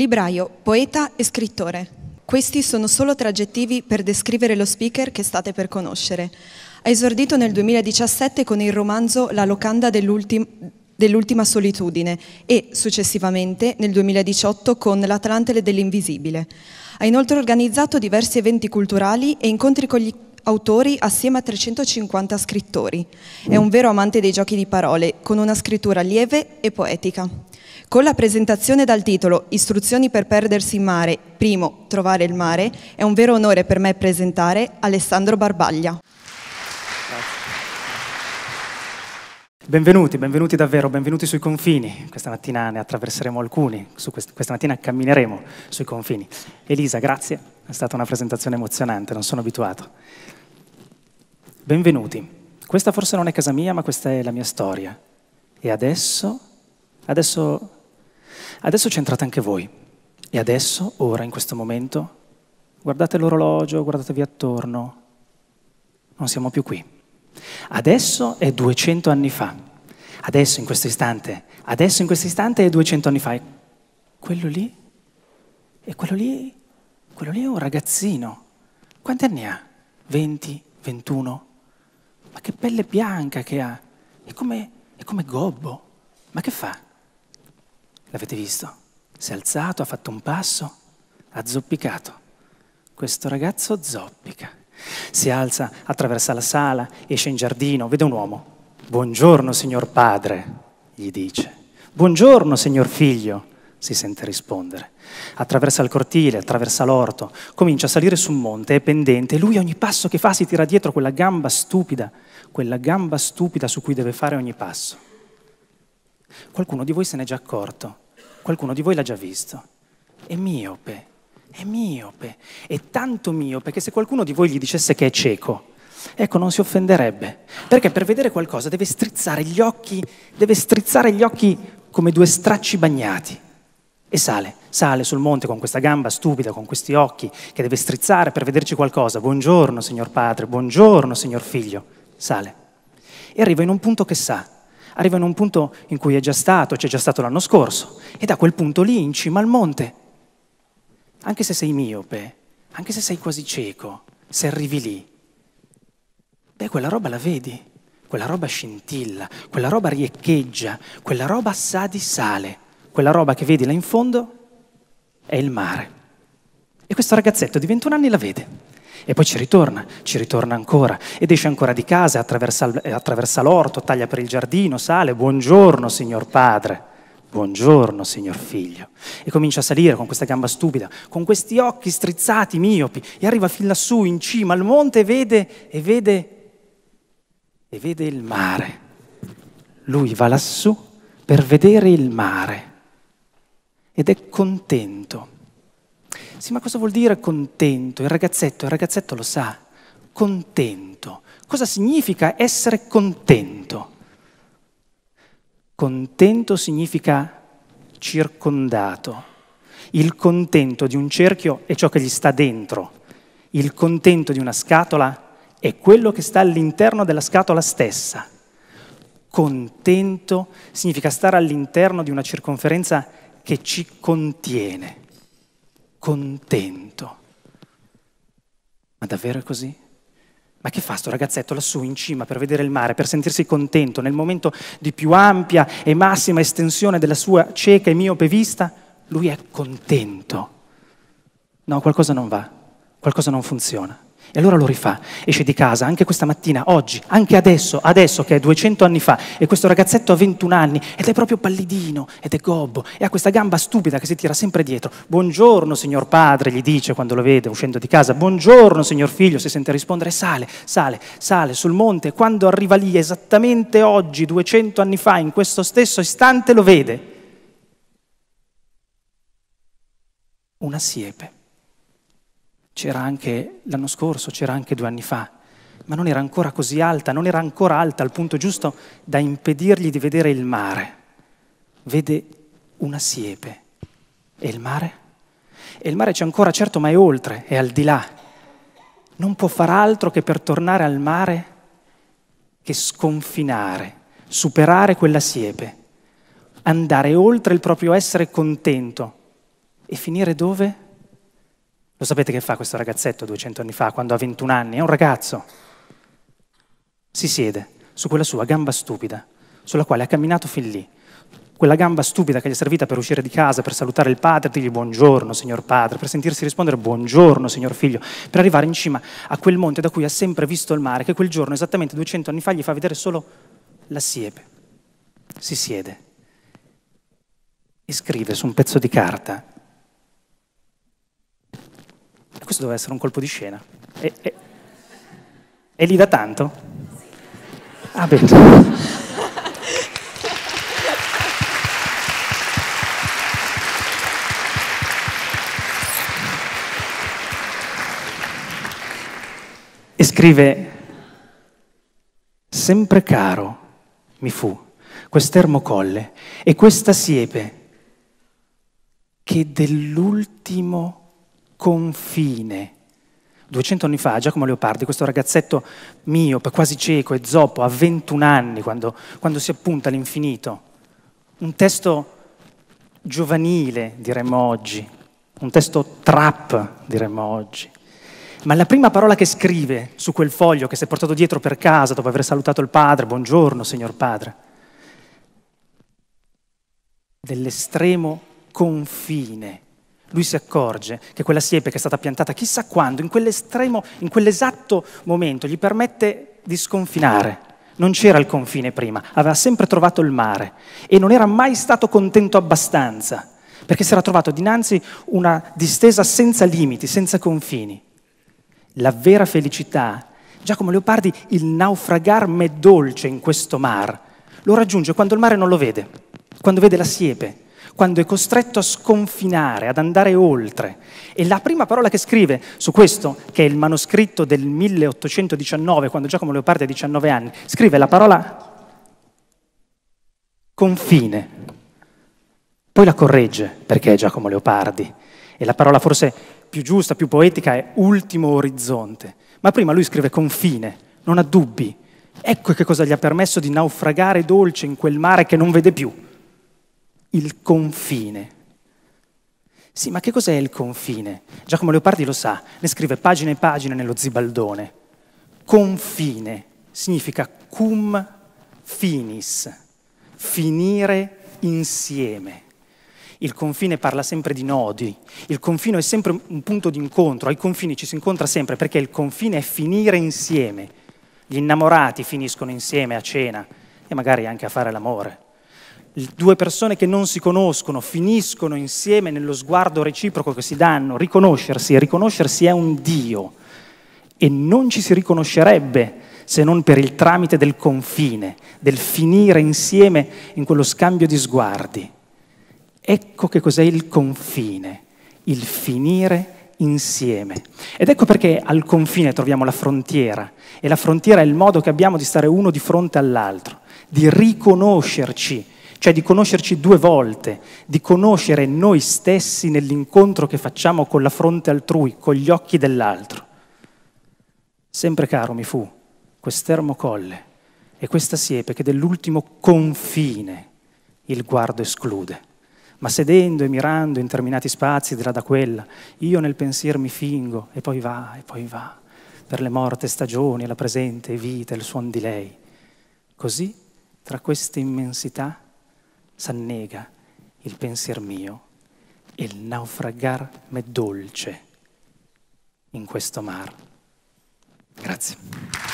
Libraio, poeta e scrittore. Questi sono solo tre aggettivi per descrivere lo speaker che state per conoscere. Ha esordito nel 2017 con il romanzo La locanda dell'ultima solitudine e, successivamente, nel 2018 con L'Atlantide dell'Invisibile. Ha inoltre organizzato diversi eventi culturali e incontri con gli autori assieme a 350 scrittori. È un vero amante dei giochi di parole, con una scrittura lieve e poetica. Con la presentazione dal titolo Istruzioni per perdersi in mare, primo, trovare il mare, è un vero onore per me presentare Alessandro Barbaglia. Benvenuti, benvenuti davvero, benvenuti sui confini. Questa mattina ne attraverseremo alcuni, quest questa mattina cammineremo sui confini. Elisa, grazie, è stata una presentazione emozionante, non sono abituato. Benvenuti. Questa forse non è casa mia, ma questa è la mia storia. E adesso, adesso Adesso c'entrate anche voi. E adesso, ora, in questo momento, guardate l'orologio, guardatevi attorno. Non siamo più qui. Adesso è 200 anni fa. Adesso, in questo istante. Adesso, in questo istante, è 200 anni fa. E quello lì? E quello lì? Quello lì è un ragazzino. Quanti anni ha? 20? 21? Ma che pelle bianca che ha! È come, è come gobbo. Ma che fa? L'avete visto? Si è alzato, ha fatto un passo, ha zoppicato. Questo ragazzo zoppica. Si alza, attraversa la sala, esce in giardino, vede un uomo. Buongiorno, signor padre, gli dice. Buongiorno, signor figlio, si sente rispondere. Attraversa il cortile, attraversa l'orto, comincia a salire su un monte, è pendente, e lui ogni passo che fa si tira dietro quella gamba stupida, quella gamba stupida su cui deve fare ogni passo. Qualcuno di voi se n'è già accorto, qualcuno di voi l'ha già visto. È miope, è miope, è tanto miope che se qualcuno di voi gli dicesse che è cieco, ecco, non si offenderebbe. Perché per vedere qualcosa deve strizzare gli occhi, deve strizzare gli occhi come due stracci bagnati. E sale, sale sul monte con questa gamba stupida, con questi occhi, che deve strizzare per vederci qualcosa. Buongiorno, signor padre, buongiorno, signor figlio. Sale. E arriva in un punto che sa, arriva in un punto in cui è già stato, c'è già stato l'anno scorso, e da quel punto lì in cima al monte. Anche se sei miope, anche se sei quasi cieco, se arrivi lì, beh, quella roba la vedi, quella roba scintilla, quella roba riecheggia, quella roba sa di sale, quella roba che vedi là in fondo è il mare. E questo ragazzetto di 21 anni la vede e poi ci ritorna, ci ritorna ancora ed esce ancora di casa, attraversa, attraversa l'orto, taglia per il giardino, sale, buongiorno signor padre, buongiorno signor figlio, e comincia a salire con questa gamba stupida, con questi occhi strizzati, miopi, e arriva fin lassù in cima al monte e vede, e vede, e vede il mare. Lui va lassù per vedere il mare ed è contento sì, ma cosa vuol dire contento? Il ragazzetto, il ragazzetto lo sa, contento. Cosa significa essere contento? Contento significa circondato. Il contento di un cerchio è ciò che gli sta dentro. Il contento di una scatola è quello che sta all'interno della scatola stessa. Contento significa stare all'interno di una circonferenza che ci contiene contento. Ma davvero è così? Ma che fa sto ragazzetto lassù in cima per vedere il mare, per sentirsi contento nel momento di più ampia e massima estensione della sua cieca e miope vista? Lui è contento. No, qualcosa non va, qualcosa non funziona. E allora lo rifà, esce di casa, anche questa mattina, oggi, anche adesso, adesso che è 200 anni fa, e questo ragazzetto ha 21 anni ed è proprio pallidino, ed è gobbo, e ha questa gamba stupida che si tira sempre dietro. Buongiorno signor padre, gli dice quando lo vede uscendo di casa, buongiorno signor figlio, si sente rispondere, sale, sale, sale sul monte, e quando arriva lì esattamente oggi, 200 anni fa, in questo stesso istante lo vede. Una siepe c'era anche l'anno scorso, c'era anche due anni fa, ma non era ancora così alta, non era ancora alta al punto giusto da impedirgli di vedere il mare. Vede una siepe. E il mare? E il mare c'è ancora, certo, ma è oltre, è al di là. Non può far altro che per tornare al mare che sconfinare, superare quella siepe, andare oltre il proprio essere contento e finire dove? Lo sapete che fa questo ragazzetto 200 anni fa, quando ha 21 anni? È un ragazzo. Si siede su quella sua gamba stupida, sulla quale ha camminato fin lì. Quella gamba stupida che gli è servita per uscire di casa, per salutare il padre, dirgli buongiorno signor padre, per sentirsi rispondere buongiorno signor figlio, per arrivare in cima a quel monte da cui ha sempre visto il mare, che quel giorno, esattamente 200 anni fa, gli fa vedere solo la siepe. Si siede e scrive su un pezzo di carta questo doveva essere un colpo di scena. E, e, e lì da tanto? Ah bene. e scrive, sempre caro mi fu quest'ermo colle e questa siepe che dell'ultimo confine. 200 anni fa Giacomo Leopardi, questo ragazzetto mio, quasi cieco e zoppo, a 21 anni, quando, quando si appunta all'infinito, un testo giovanile, diremmo oggi, un testo trap, diremmo oggi. Ma la prima parola che scrive su quel foglio che si è portato dietro per casa dopo aver salutato il padre, buongiorno signor padre, dell'estremo confine lui si accorge che quella siepe che è stata piantata chissà quando, in quell'estremo, in quell'esatto momento, gli permette di sconfinare. Non c'era il confine prima, aveva sempre trovato il mare e non era mai stato contento abbastanza, perché si era trovato dinanzi una distesa senza limiti, senza confini. La vera felicità, Giacomo Leopardi, il naufragar me dolce in questo mar, lo raggiunge quando il mare non lo vede, quando vede la siepe, quando è costretto a sconfinare, ad andare oltre. E la prima parola che scrive su questo, che è il manoscritto del 1819, quando Giacomo Leopardi ha 19 anni, scrive la parola confine. Poi la corregge, perché è Giacomo Leopardi. E la parola forse più giusta, più poetica è ultimo orizzonte. Ma prima lui scrive confine, non ha dubbi. Ecco che cosa gli ha permesso di naufragare dolce in quel mare che non vede più il confine. Sì, ma che cos'è il confine? Giacomo Leopardi lo sa, ne scrive pagine e pagine nello Zibaldone. Confine significa cum finis, finire insieme. Il confine parla sempre di nodi, il confine è sempre un punto di incontro, ai confini ci si incontra sempre perché il confine è finire insieme. Gli innamorati finiscono insieme a cena e magari anche a fare l'amore due persone che non si conoscono finiscono insieme nello sguardo reciproco che si danno, riconoscersi, riconoscersi è un Dio e non ci si riconoscerebbe se non per il tramite del confine, del finire insieme in quello scambio di sguardi. Ecco che cos'è il confine, il finire insieme. Ed ecco perché al confine troviamo la frontiera e la frontiera è il modo che abbiamo di stare uno di fronte all'altro, di riconoscerci cioè di conoscerci due volte, di conoscere noi stessi nell'incontro che facciamo con la fronte altrui, con gli occhi dell'altro. Sempre caro mi fu quest'ermo colle e questa siepe che dell'ultimo confine il guardo esclude. Ma sedendo e mirando in terminati spazi di da quella, io nel pensier mi fingo e poi va e poi va, per le morte stagioni, la presente vita, il suon di lei. Così, tra queste immensità, s'annega il pensier mio e il naufragar m'è dolce in questo mar. Grazie.